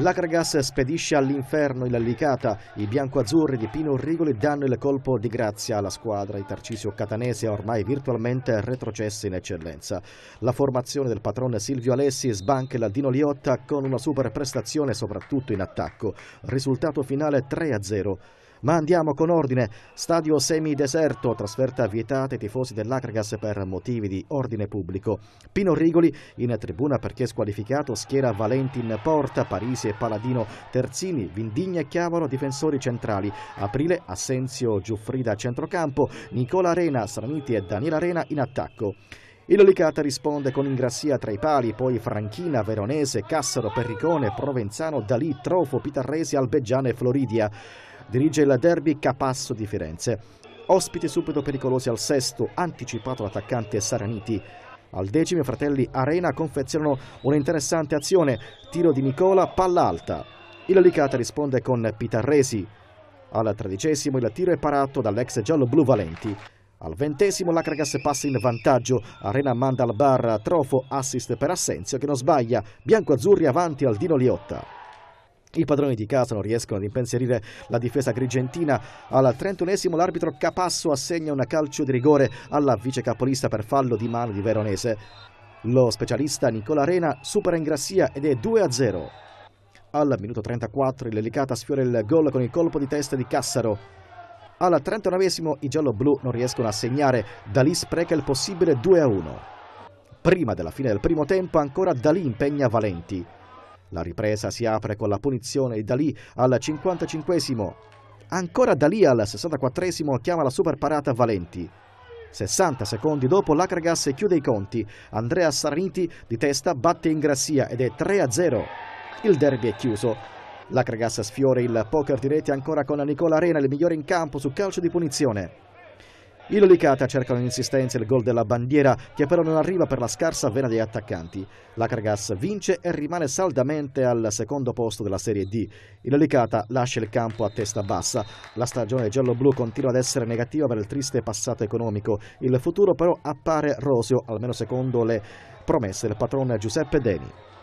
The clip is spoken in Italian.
L'Agragas spedisce all'inferno il Licata, i biancoazzurri di Pino Rigoli danno il colpo di grazia alla squadra, i Tarcisio Catanese ormai virtualmente retrocessi in eccellenza. La formazione del patrone Silvio Alessi sbanca l'Aldino Liotta con una super prestazione soprattutto in attacco, risultato finale 3-0. Ma andiamo con ordine. Stadio semideserto, trasferta vietata ai tifosi dell'Acragas per motivi di ordine pubblico. Pino Rigoli in tribuna perché squalificato, schiera Valenti in porta, Parisi e Paladino, Terzini, Vindigna e Chiavaro difensori centrali, Aprile, Assenzio, Giuffrida a centrocampo, Nicola Arena, Straniti e Daniela Arena in attacco. Il Licata risponde con Ingrassia tra i pali, poi Franchina, Veronese, Cassaro, Perricone, Provenzano, Dalì, Trofo, Pitarresi, Albeggiana e Floridia. Dirige il derby Capasso di Firenze. Ospiti subito pericolosi al sesto, anticipato l'attaccante Saraniti. Al decimo i fratelli Arena confezionano un'interessante azione, tiro di Nicola, palla alta. Il Licata risponde con Pitarresi. Al tredicesimo il tiro è parato dall'ex giallo-blu Valenti. Al ventesimo l'Acragas passa in vantaggio, Arena manda al bar Trofo, assist per Assenzio che non sbaglia, bianco-azzurri avanti al Dino Liotta. I padroni di casa non riescono ad impensierire la difesa grigentina. Al trentunesimo l'arbitro Capasso assegna un calcio di rigore alla vice capolista per fallo di mano di Veronese. Lo specialista Nicola Arena supera in grassia ed è 2-0. Al minuto 34 il Licata sfiora il gol con il colpo di testa di Cassaro. Al 39 esimo i gialloblu non riescono a segnare, da lì spreca il possibile 2-1. Prima della fine del primo tempo ancora Dalì impegna Valenti. La ripresa si apre con la punizione di Dalì al 55 Ancora Dalì al 64 esimo chiama la superparata Valenti. 60 secondi dopo Lacragas chiude i conti. Andrea Sarniti di testa batte in grassia ed è 3-0. Il derby è chiuso. La Cregas sfiora il poker di rete ancora con Nicola Arena, il migliore in campo su calcio di punizione. Il Licata cerca l'insistenza insistenza il gol della bandiera che però non arriva per la scarsa vena degli attaccanti. La Cregas vince e rimane saldamente al secondo posto della Serie D. Il Licata lascia il campo a testa bassa. La stagione giallo-blu continua ad essere negativa per il triste passato economico. Il futuro però appare roseo, almeno secondo le promesse del patrone Giuseppe Deni.